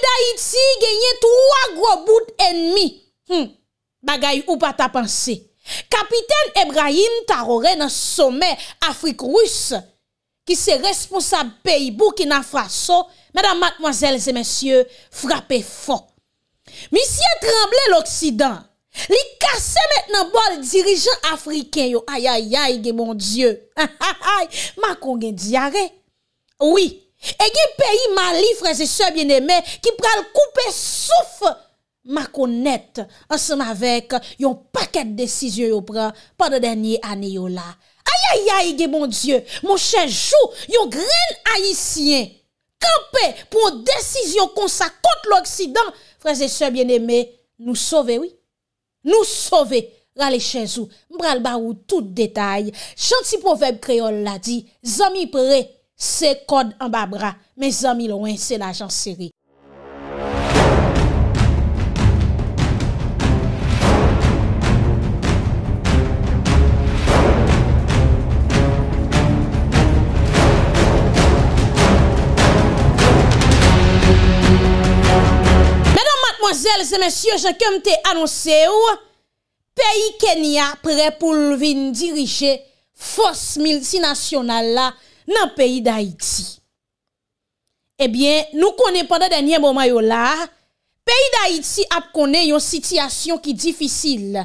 d'Haïti gagne trois gros bouts ennemis Hmm. Bagay ou pas ta pensée. Capitaine Ebrahim Tarore dans sommet Afrique russe qui se responsable pays Burkina Faso, mesdames, mademoiselles et messieurs, frappé fort. Monsieur tremble l'Occident, li casse maintenant bol dirigeant africain yo. Aïe aïe aïe, mon Dieu. Ma kon gen diarrhée. Oui, Ege peyi mali freze se bieneme Ki pral koupe souf Makon net Ansem avek yon paket desizyon yo pran Padre denye aneyo la Ayayay ege bon die Mon chenjou yon gren ayisyen Kampè pou desizyon Kon sa kont l'Oksidan Freze se bieneme Nou sove oui Nou sove rale chenjou Mpral barou tout detay Chanti poveb kreol la di Zomi prey Se kod an ba bra. Me zami loun, se la jan seri. Mèdèm matmozèl, zè mèsyò, jè kèm te anonsè ou, peyi Kenya, pre pou lvin dirije fos miltinasyonal la nan peyi d'Haïti. Ebyen, nou konen pandan denye mouman yo la, peyi d'Haïti ap konen yon sityasyon ki difisil,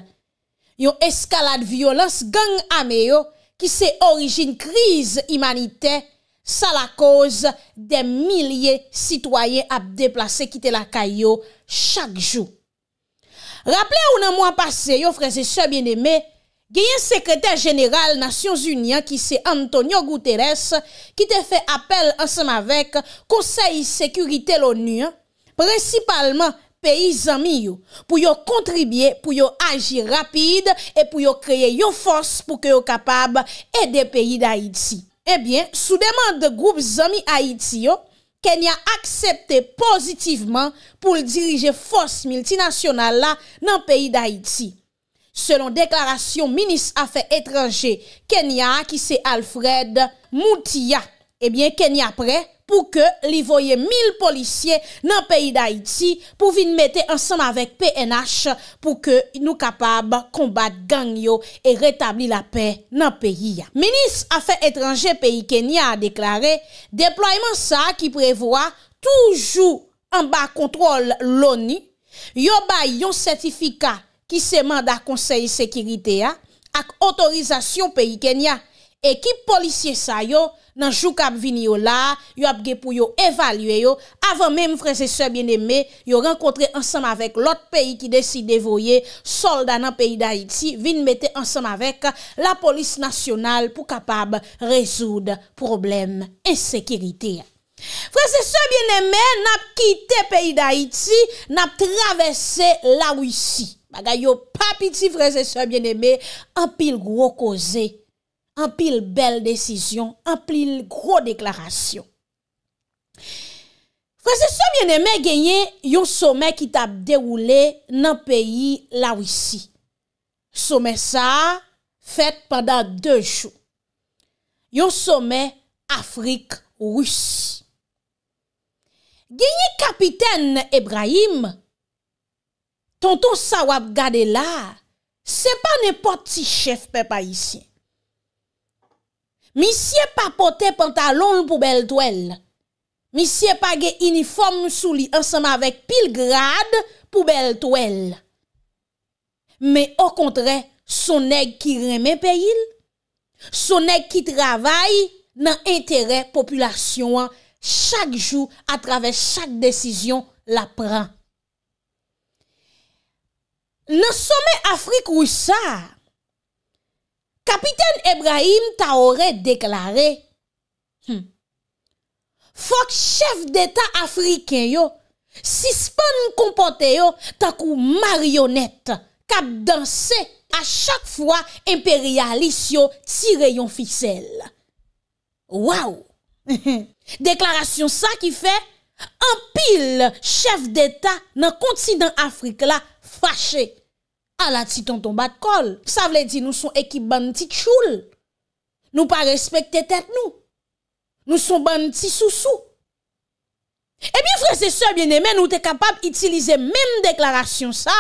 yon eskalade violans gang ame yo, ki se orijin kriz imanite, sa la koz de milye sitwayen ap deplase kite la kayo chak jou. Raple ou nan mouan pase yo, freze, sebyen eme, genyen sekretèr general Nasyons Union ki se Antonio Guterres ki te fè apel ansèm avèk konsey sekurite l'ONU, prensipalman peyi zami yo pou yo kontribye, pou yo agi rapide e pou yo kreye yo fòs pou ke yo kapab ede peyi d'Haïti. Ebyen, eh sou deman de goup zami Haïti yo kenya akseptè pozitivman pou l'dirije fòs miltinasyonal la nan peyi d'Haïti. Selon deklarasyon, minis afe etranje Kenya, ki se Alfred Moutia, ebyen eh Kenya pre, pou ke li voye mil policye nan peyi da Iti, pou vin mette ansan avèk PNH, pou ke nou kapab kombat gangyo e retabli la pey nan peyi ya. Minis afe etranje peyi Kenya a deklaré, deployman sa ki prevoa toujou anba kontrol loni, yo bay yon sertifika Ki seman da konsey sekirite ya Ak otorizasyon peyi Kenya Ekip polisye sa yo Nan jou kap vini yo la Yo ap ge pou yo evalue yo Avan menm vreze sebyen eme Yo renkotre ansam avek lot peyi ki desi devoye Solda nan peyi da iti Vin mette ansam avek La polis nasyonal pou kapab Rezoud problem Ensekirite ya Vreze sebyen eme Nap kite peyi da iti Nap travesse la wisi Aga yo papi ti frasesor mwen eme, an pil gro koze, an pil bel desisyon, an pil gro deklarasyon. Frasesor mwen eme genye, yon somen ki tap deroule nan peyi la wisi. Somen sa, fet padan de chou. Yon somen Afrik wisi. Genye kapiten Ebrahim, Tonto sa wap gade la, se pa ne poti chef pe pa isye. Mi siye pa pote pantalon pou bel toel. Mi siye pa ge uniform sou li ansama vek pil grad pou bel toel. Me o kontre, son neg ki reme pe il. Son neg ki travay nan entere populasyon an. Chak jou, atrave chak desisyon la pran. nan Somme Afrik wousa, Kapiten Ebrahim ta orè deklare, hmm, fok chef d'Etat Afriken yo, sispan m kompote yo, ta kou marionet, kap dansè, a chak fwa imperialis yo, tire yon fisel. Waw! Deklarasyon sa ki fe, an pil chef d'Etat nan kontinant Afrik la, fâché à la titon ton bat col. Ça veut dire nous sommes équipe bandit choule. Nous pas respecter tête nous. Nous sommes bandits sous-sous. Eh bien, frères et sœurs bien-aimés, nous sommes capables d'utiliser même déclaration ça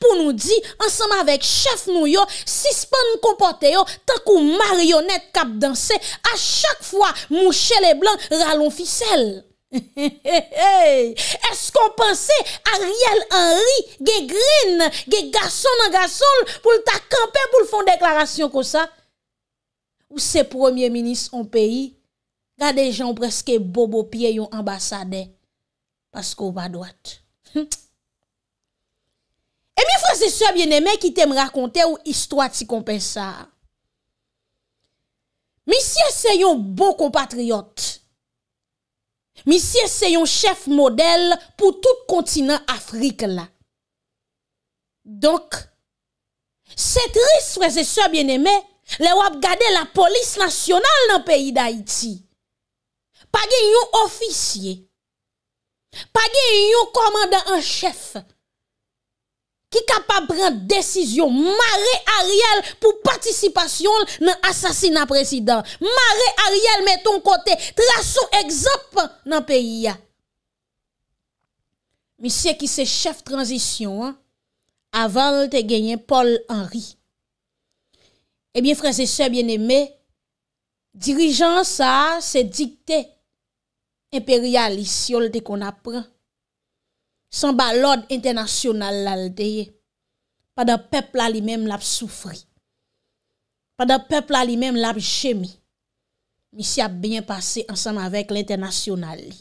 pour nous dire, ensemble avec chef nous si suspend tant qu'on marionnette cap danser, à chaque fois, moucher les blancs, rallons ficelle. E se kompense Ariel Henry ge grin, ge gason nan gason pou lta kampe pou lfon deklarasyon ko sa? Ou se premier ministre an peyi? Ra de jan preske bobo pie yon ambasade. Paske ou ba doat. E mi franse se bieneme ki te mrakonte ou istwa ti kompense sa. Mi siye se yon bo kompatriot. E mi franse se bieneme ki te mrakonte ou istwa ti kompense sa. Misye se yon chef model pou tout kontinant Afrika la. Donk, se trist wese se bieneme, le wap gade la polis nasyonal nan peyi da iti. Pa gen yon ofisye, pa gen yon komanda an chef. Ki kapap pran desisyon, Mare Ariel pou patisipasyon nan asasina presidant. Mare Ariel meton kote, trasou egzop nan peyi ya. Mi se ki se chef transisyon an, avan lte genyen Paul Henry. Ebyen eh franse se bieneme, dirijan sa se dikte imperialisyon lte kon apren. San ba lode internasyonal la ldeye, pa da pepl la li menm la ap soufri. Pa da pepl la li menm la ap jemi. Mi si ap benye pase ansan avèk l'internasyonal li.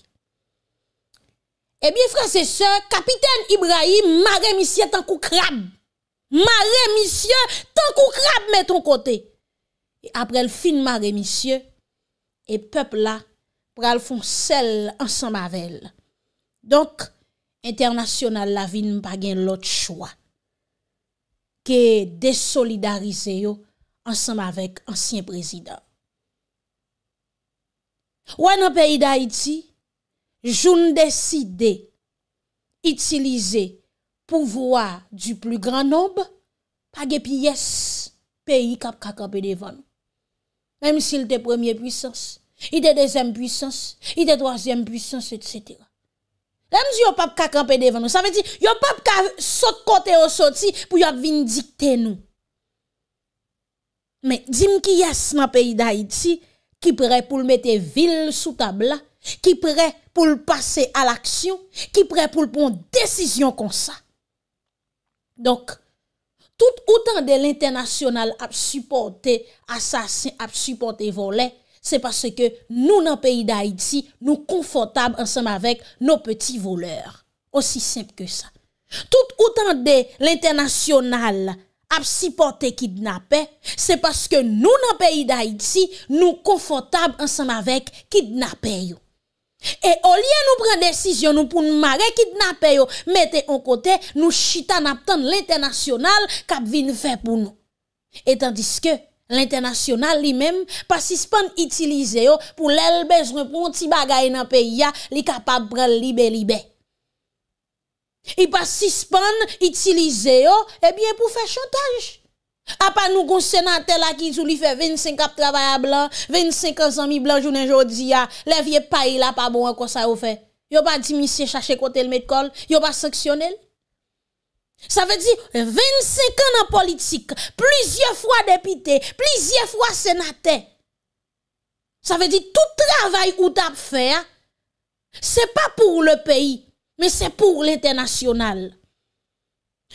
Ebyen fran se se, kapiten Ibrahim ma remisye tan kou krab. Ma remisye tan kou krab met ton kote. E apre el fin ma remisye, e pepl la pral fon sel ansan ma vel. Donk, Internasyonal la vin mpa gen lot chwa. Ke desolidarize yo ansanm avèk ansyen prezident. Wè nan peyi da iti, joun deside itilize pouvoa du plu gran ob, page piyes peyi kap kak apè devan. Mèm si lte premier pwisans, lte dezem pwisans, lte troasyem pwisans, etc. Remzi yo pap ka kranpe devan nou? Sa ve ti, yo pap ka sot kote yo soti pou yo vin dikte nou. Men, jim ki yas ma peyi da iti, ki pre pou l mette vil sou tabla, ki pre pou l pase al aksyon, ki pre pou l pon desisyon kon sa. Donk, tout outan de l internasyonal ap supporte, asasyen ap supporte volen, Se passe ke nou nan peyi da iti Nou konfortab ansam avek Nou peti voleur Osi semp ke sa Tout ou tan de l'internasyonal Ap sipote kidnapè Se passe ke nou nan peyi da iti Nou konfortab ansam avek Kidnapè yo E olye nou pren desisyon nou pou nou mage Kidnapè yo Mete an kote nou chitan ap tan l'internasyonal Kap vin fe pou nou Etan diske L'internasyonal li mèm pasispan itilize yo pou lèl bez repon ti bagay nan peyi ya li kapap pral libe libe. I pasispan itilize yo e biye pou fè chantage. A pa nou konsenantè la ki sou li fè 25 ap travaya blan, 25 ansami blan jounen jodi ya, lèvye payi la pa bon an kon sa ou fè. Yo pa dimisye chache kote l'medkol, yo pa saksyonel. Ça veut dire 25 ans en politique, plusieurs fois député, plusieurs fois sénateur. Ça veut dire tout travail ou faire, fait, c'est pas pour le pays, mais c'est pour l'international.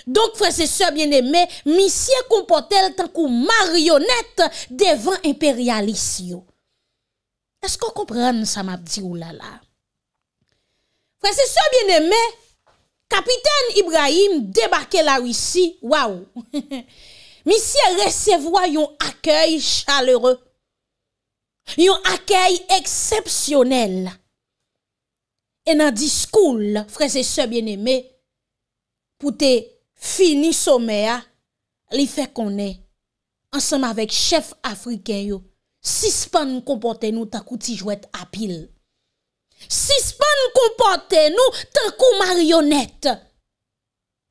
Donc, frère et sœurs bien aimé, monsieur comportait tant marionnette devant impérialiste. Est-ce qu'on comprend ça, m'a dit ou là là? Frère et bien aimé, Kapiten Ibrahim debake la wisi, waw, misye resevwa yon akèy chalere, yon akèy eksepsyonel. E nan diskoul, frese se bien eme, pou te fini somè, li fe konè, ansem avèk chef Afriken yo, sispan m kompote nou ta kouti jwet apil. Si s'pan nou kompote nou, tan kou marionet.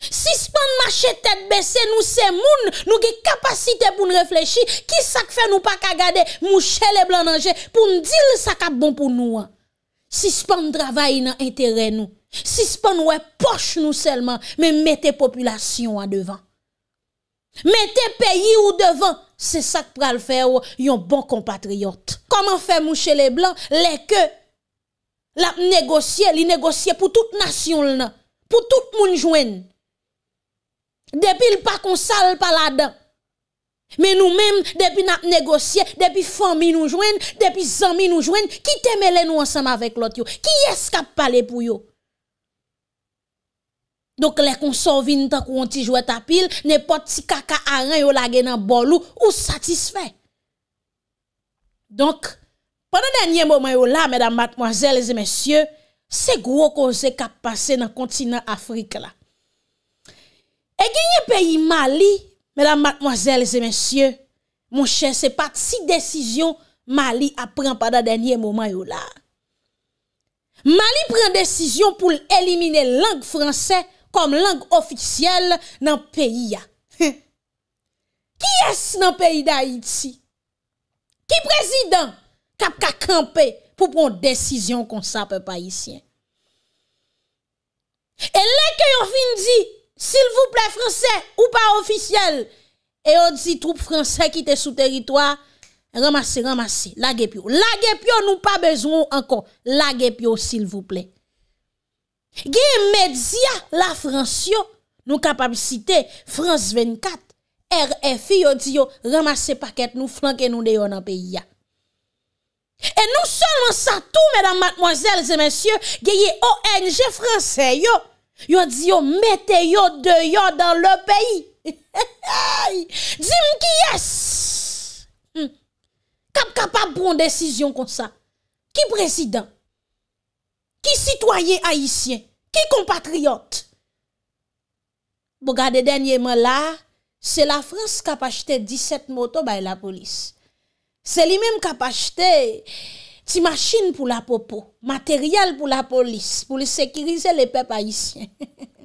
Si s'pan nou machete, tete bese nou, se moun nou ge kapasite pou nou reflechi. Ki sak fe nou pa kagade, mouche le blan anje pou nou dir le sak ap bon pou nou an. Si s'pan nou travaye nan entere nou. Si s'pan nou e poche nou selman, men mette populasyon an devan. Mette peyi ou devan, se sak pral fe ou oh, yon bon kompatriyot. Koman fe mouche le blan, le ke? La négocié, li négocié pour toute nation pour tout monde joindre. Depuis le pas qu'on sale pas là-dedans. Mais nous-mêmes, depuis nous négocié, depuis famille nous jouent, depuis amis nous jouent, qui te nous ensemble avec l'autre Qui est-ce qui a pour yo? Donc, les consorts viennent tant qu'on t'y joue ta pile, n'importe si caca rien yo la gen bolou ou satisfait. Donc, padan danyen mouman yo la, mèdam matmoazèl lèzè mèsyè, se gwo kon zè kap pase nan kontinant Afrika la. E genye peyi Mali, mèdam matmoazèl lèzè mèsyè, moun chè se pat si desisyon, Mali apren padan danyen mouman yo la. Mali pren desisyon pou l'elimine lang fransè kom lang ofisyel nan peyi ya. Ki es nan peyi da Haiti? Ki prezident? Kap ka kampe pour prendre décision kon comme ça pa là E lè yon fin di, sil plaît français ou pas officiel? Et on dit troupe français qui te sous territoire. ramasse, ramasse, la pio. nous pio, nous pas besoin encore la pio sil plaît. Gen media la nous nou de citer France 24, RFI yon dit yo, ramasse paket nou, flanke nou de yon an E nou son lan sa tou, mèdam matmoazèl zè mèsyè, geye ONG fransè yo, yo di yo metè yo de yo dan le peyi. Dzi mki yes! Kap kap ap bon desisyon kon sa? Ki prezident? Ki sitoyen haisyen? Ki kompatriot? Bo gade denye man la, se la Frans kap achete 17 moto bay la polis. Se li menm kapachte, ti machin pou la popo, materyal pou la polis, pou li sekirize le pep ayisyen.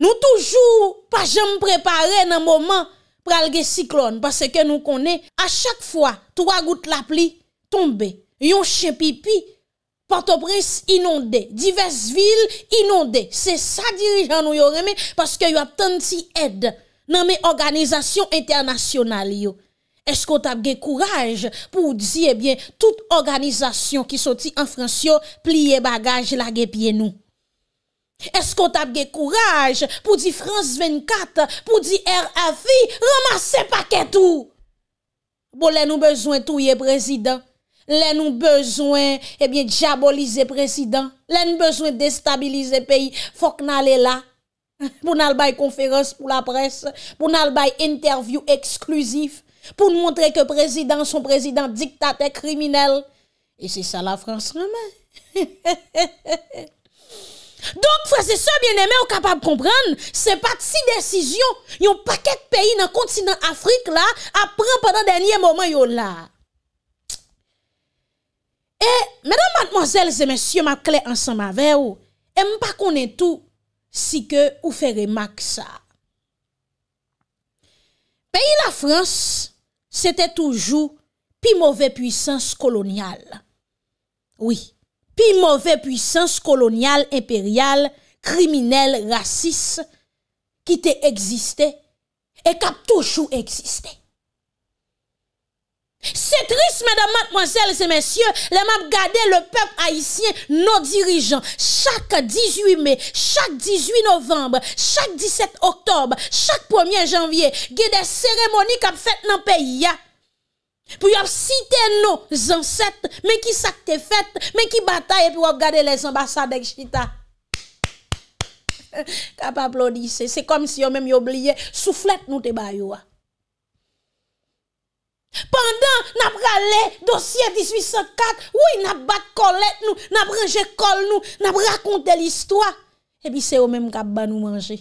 Nou toujou pa jen mprepare nan mouman pralge siklon, pase ke nou konen, a chak fwa, 3 gout la pli, tombe, yon chepipi, patopris inonde, divers vil inonde, se sa dirijan nou yon reme, pase ke yon tanti edde, nan men organizasyon internasyonal yo. Esko tabge kouraj pou di, ebyen, eh tout organizasyon ki soti an Fransyo pliye bagaj la gepye nou. Esko tabge kouraj pou di France 24, pou di RFI, ramase paketou. Bo lè nou bezwen touye prezident, lè nou bezwen, ebyen, eh diabolize prezident, lè nou bezwen destabilize peyi, fok nan lè la, pou nan albay konferans pou la pres, pou nan albay interview eksklusif, pou nou montre ke prezident son prezident diktatek kriminel, e se sa la France ramè. Donk fwese se bienemè ou kapab kompran, se pat si desisyon, yon paket peyi nan kontinant Afrik la, apren padan denye mouman yon la. E, mèdan matmozèl zè mèsyè mâ kle ansan ma vè ou, em pa konen tou, Si ke ou fere mak sa. Peyi la Frans, se te toujou, pi mouve puysans kolonyal. Oui, pi mouve puysans kolonyal, imperial, kriminel, rasis, ki te egziste, e kap toujou egziste. Se trist, madame, mademoiselles et messieurs, lèm ap gade le pep haïsien, nou dirijan, chak 18 mai, chak 18 novembre, chak 17 octobre, chak 1 janvier, gede seremoni kap fèt nan peyi ya. Pou yop site nou zansèt, men ki sakte fèt, men ki bataye pou ap gade les ambassadek chita. Kap aplodise, se kom si yon mèm yobliye, souflet nou te bayoua. Pendan nabra le dosye 1804 Ou yi nabak kolet nou Nabreje kol nou Nabrakonte l'istwa Epi se yo menm kap banou manje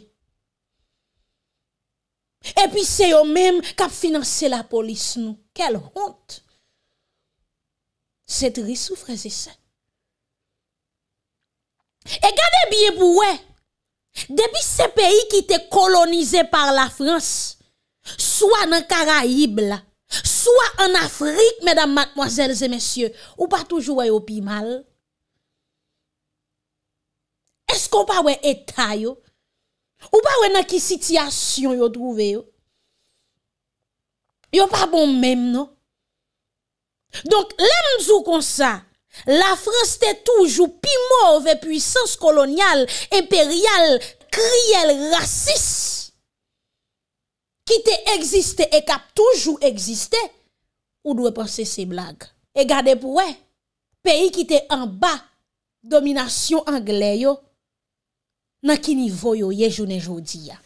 Epi se yo menm kap finanse la polis nou Kel honte Se tri soufresise E gade biye pou we Depi se peyi ki te kolonize par la Frans Souan karayib la Soit en Afrique, mesdames, mademoiselles et messieurs, ou pas toujours au pi mal. Est-ce qu'on pas ouais état Ou pas ouais dans qui situation yo trouvé yo? pas bon même non? Donc, l'aime comme ça, la France était toujours pi mauvaise puissance coloniale, impériale, crielle, raciste ki te egziste e kap toujou egziste, ou dwe panse se blag. E gade pou we, peyi ki te an ba, dominasyon an gle yo, nan ki nivou yo ye jounen joudiya.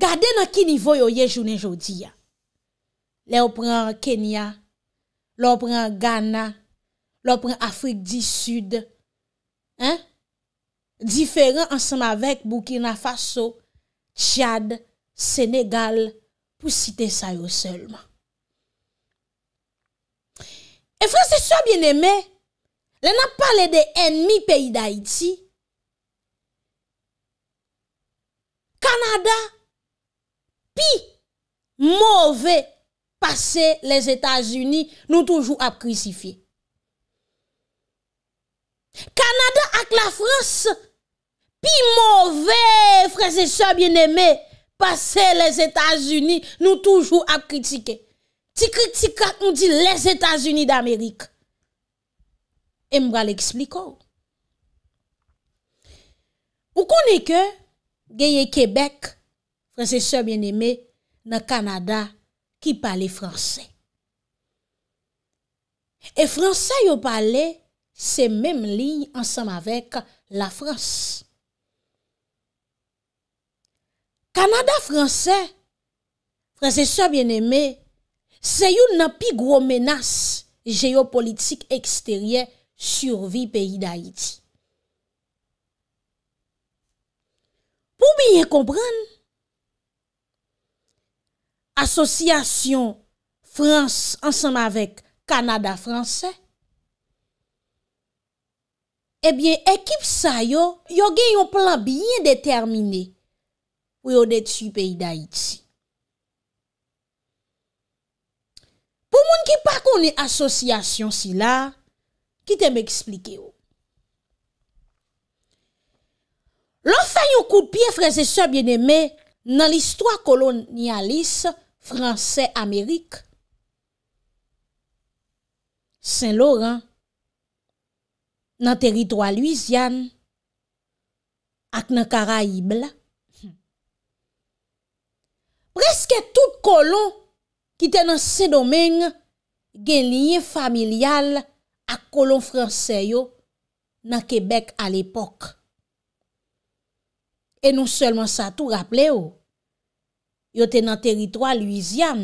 Gade nan ki nivou yo ye jounen joudiya. Le ou pran Kenya, le ou pran Ghana, le ou pran Afrik di sud, hein, diferent ansen avèk bou ki na faso Tchad, Sénégal, pou site sa yo selman. E Fransè, sou a bien emè, le nan pale de enmi peyi da iti, Kanada, pi, mouve, pase les Etats-Unis, nou toujou ap krisifi. Kanada ak la Fransè, mauvais, frères et sœurs bien-aimés, passer les États-Unis, nous toujours à critiquer. Ti critique nous dit les États-Unis d'Amérique. Et m'bra l'expliquer. Vous connaît que Québec, frères et sœurs bien-aimés, dans Canada qui parle français. Et français ont parle ces même lignes ensemble avec la France. Kanada-Français, presecheur bien-aimé, se yon nan pi gro menas geopolitik eksterye survi peyi da Haiti. Pou biye kompran? Asosyasyon Frans, ansanm avek Kanada-Français, ebyen ekip sa yo, yo gen yon plan biye determiné. Ou yon et si peyi da iti. Pou moun ki pa koni asosyasyon si la, ki te m eksplike yo. Lofa yon koupi e freze se bieneme nan listwa kolonialis franse-amerik, Saint-Laurent, nan teritwa luisian, ak nan kara ible, Preske tout kolon ki te nan se domen gen liye familial ak kolon franse yo nan Kebek al epok. E nou selman sa tou raple yo. Yo te nan teritroi Louisian.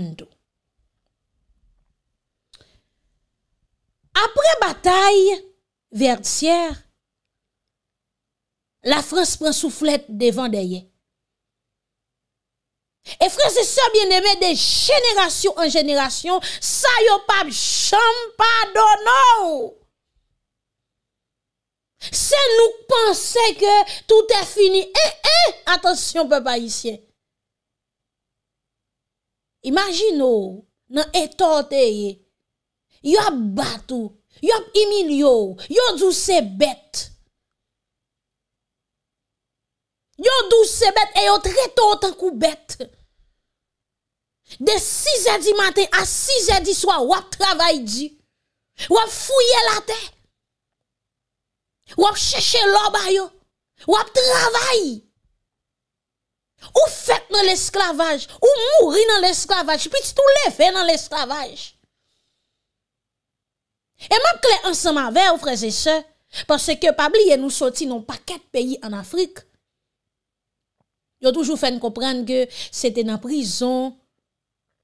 Apre batay, vert siyer, la franse pren souflet devan deye. Efre se sobyeneme de jenerasyon an jenerasyon, sa yo pap chanm pa dono ou. Se nou pense ke tout e fini, e eh, e, eh, atensyon pe pa isye. Imagino nan etoteye, yo batou, yo imilio, yo douse bete. Yon dou sebet e yon treto o tan koubet. De 6 a 10 maten a 6 a 10 swa, wap travay di. Wap fuyye la te. Wap cheshe loba yo. Wap travay. Ou fet nan l'esklavaj. Ou mouri nan l'esklavaj. Piti tou le fe nan l'esklavaj. E map kle ansama ve ou freze se. Pase ke pabli ye nou soti non pa ket peyi an Afrik. Yo toujou fen koprenke se te nan prizon,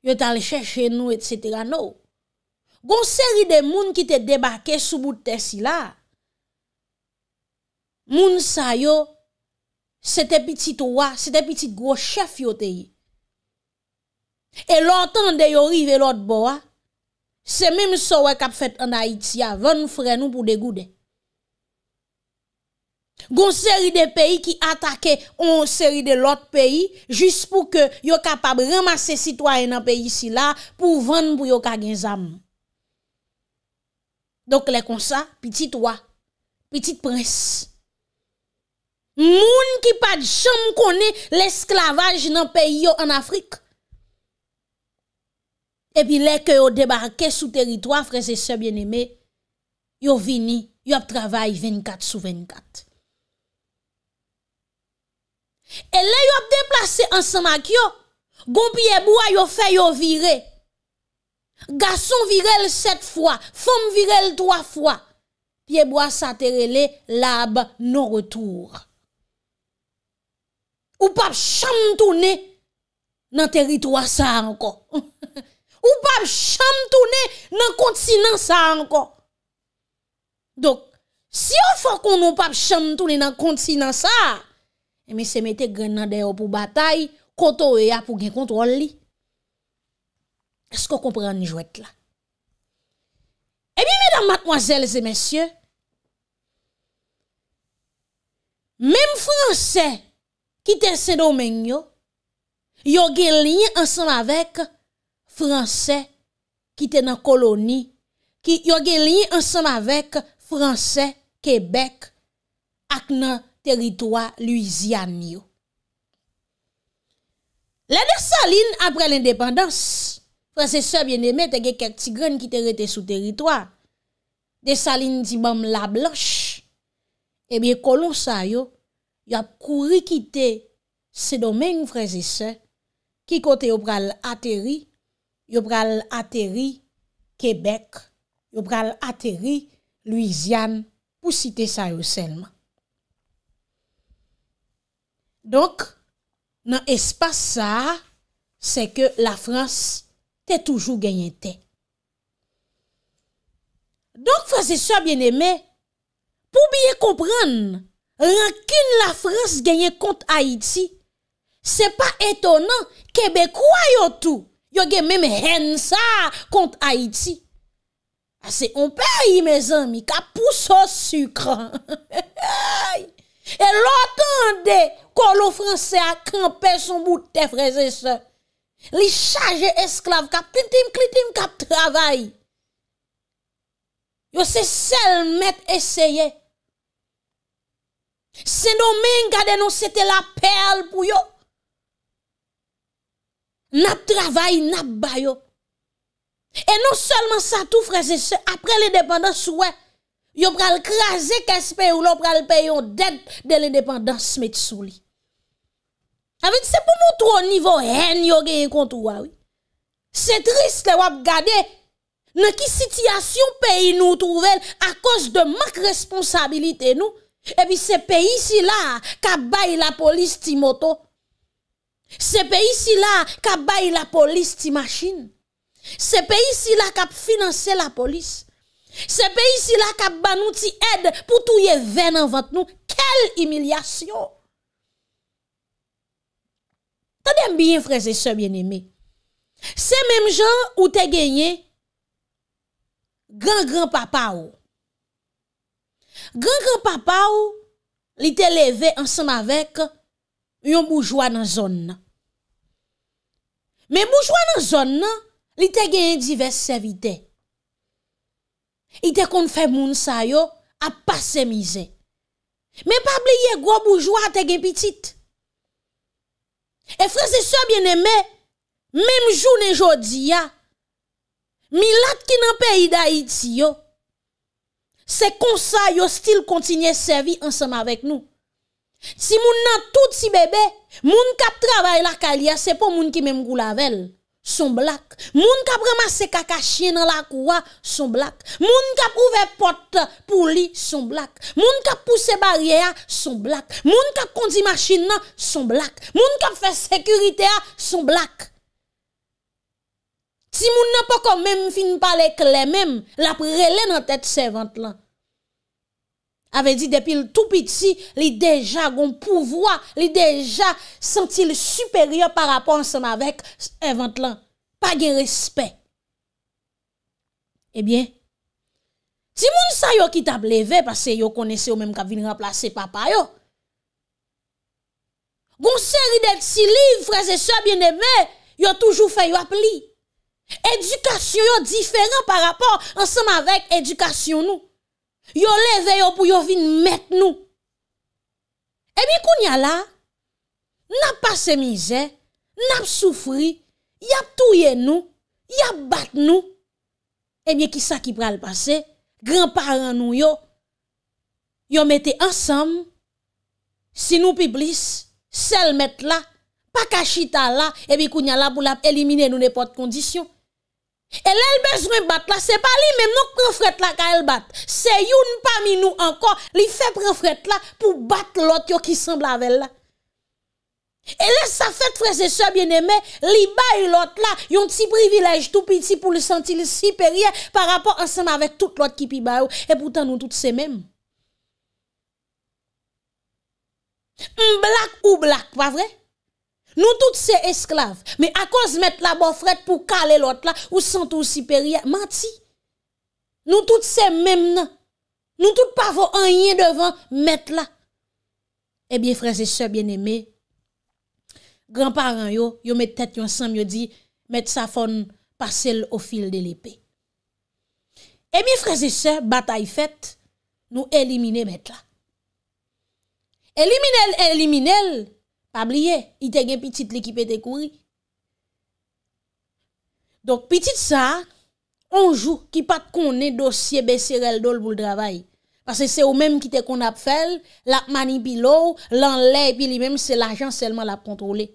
yo te ale cheche nou et setera nou. Gon seri de moun ki te debake sou bout te si la, moun sa yo, se te pitit oua, se te pitit grochef yo te ye. E lor tan de yo rive lor bo a, se mèm so wè kap fèt anayitia, vèn fren nou pou degou dey. Gon seri de peyi ki atake On seri de lot peyi Jus pou ke yo kapab remase Situay nan peyi si la Pou ven pou yo ka gen zam Donk le konsa Petit wak Petit pres Moun ki pad chanm kone L esklavaj nan peyi yo An Afrik Epi le ke yo debarke Sou teritwa freze se bieneme Yo vini Yo ap travay 24 sou 24 Et là, ils ont déplacé ensemble avec gon Gompie bois yo fait yo virer. Garçon le sept fois, femme le trois fois. Piedbois saterele lab non retour. Ou pas cham tourner dans territoire ça encore. Ou pas cham tourner dans continent ça encore. Donc si on fait qu'on ne pas cham tourner dans continent ça, E mi se mette grenadeyo pou batay, koto e ya pou gen kontrol li. Esko kompren ni jwet la? E bi, medan matmoazelze, mensyen, menm franse, ki ten sen domen yo, yo gen lin ansan avek, franse, ki ten nan koloni, ki yo gen lin ansan avek, franse, kebek, ak nan... teritwa Louisiane yo. Le de Saline, apre l'independance, franseseur bien demè, tege kèk tigren ki te rete sou teritwa, de Saline, di mam la bloche, e bie kolonsa yo, yo ap kouri kite se domen franseseur, ki kote yo pral ateri, yo pral ateri Québec, yo pral ateri Louisiane, pou site sa yo selman. Donk nan espase sa, se ke la Frans te toujou genye te. Donk fase sa, bien eme, pou biye kompran, rankin la Frans genye kont Haiti, se pa etonan, Kebekwayo tou, yo gen meme hen sa kont Haiti. Ase, on pe a yi, me zanmi, ka pou so sukra. Et l'autre, quand le français a campé son bout de tes frères et sœurs, li charge esclaves, kap klitim klitim kap travail. Yo se sel met essayer. Saint-Domingue, gade nous, c'était la perle pour yo. N'a travail, n'a baillot. Et non seulement ça, tout frères et sœurs, après l'indépendance, ouais, Yo pral kraze kespe ou lo pral peyon ded de l'independans met sou li. Avet ah se pou moutro nivou hen yo gen yon kontou wawi. Ah se trist le wap gade, ne ki sityasyon peyi nou trouvel a kos de mak responsabilite nou, e bi se peyi si la kap bay la polis ti moto, se peyi si la kap bay la polis ti masjin, se peyi si la kap finanse la polis, Se pe isi la kap ban nou ti ed pou tou ye ven an vant nou, kel emilyasyon. Tade m biyen freze se mwen eme. Se menm jan ou te genye, gran gran papa ou. Gran gran papa ou li te leve ansan avèk yon moujwa nan zon nan. Men moujwa nan zon nan, li te genye divers se vitè. I te konfè moun sa yo ap pase mize. Men pa ble ye go boujwa te gen pitit. E fre se so bien eme, menm jou ne jodi ya, mi lat ki nan pe yida iti yo, se konsa yo stil kontinye servi ansam avek nou. Si moun nan tout si bebe, moun kap travay la kalya se pon moun ki menm gou lavel. Son blak. Moun kap remase kakashi nan la kouwa, son blak. Moun kap ouve pot pou li, son blak. Moun kap pouse barye a, son blak. Moun kap kondi masin nan, son blak. Moun kap fe sekurite a, son blak. Si moun nan pa kon men fin palek le men, la prele nan tet se vent lan. avè di depi l tout piti li deja gon pouvoi, li deja senti l superior par rapport ansem avèk event lan, pa gen respè. Ebyen, eh ti moun sa yo ki tab leve, pase yo kone se yo mèm ka vin remplase papa yo. Gon seri deti li, freze so bienemè, yo toujou fè yo ap li. Edukasyon yo diferent par rapport ansem avèk edukasyon nou. Yo leve yo pou yo vin met nou. Ebi kounya la, nap pase mize, nap soufri, yap touye nou, yap bat nou, ebi kisa ki pral pase, granparen nou yo, yo mette ansam, si nou pi blis, sel met la, pakashita la, ebi kounya la pou la elimine nou nepot kondisyon. Et là, elle besoin battre là, c'est pas lui même non prend fret là quand bat. C'est une parmi nous encore, lui fait prendre fret là pour battre l'autre qui semble avec là. Et là, ça fait, frère et sœurs bien-aimés, li bat l'autre là, yon petit privilège tout petit pour le sentir supérieur par rapport ensemble avec tout l'autre qui pi Et pourtant, nous tous c'est même. Black ou black, pas vrai? Nou tout se esklav, me akons met la bofret pou kale lot la, ou santou siperia, mati. Nou tout se mem nan, nou tout pa vo anye devan, met la. Ebyen eh freze se, bien eme, granparen yo, yo met tet yon san, yo di, met sa fon, pasel o fil de lepe. Ebyen eh freze se, bata yi fet, nou elimine met la. Elimine el, elimine el, Pabliye, ite gen pitit li ki pete kouri. Donk pitit sa, onjou ki pat konen dosye besirel dol pou l'dravay. Pase se ou menm ki te kon ap fel, la mani pi lou, lan le pi li menm se l'ajan selman la kontrole.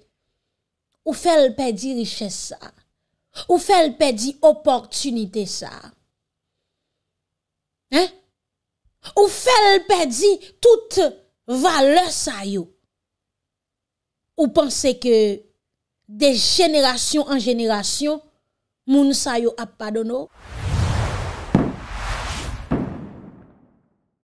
Ou fel pe di riche sa. Ou fel pe di opportunite sa. Hein? Ou fel pe di tout vale sa yon. Ou pense ke de genelasyon an genelasyon moun sa yo ap padono.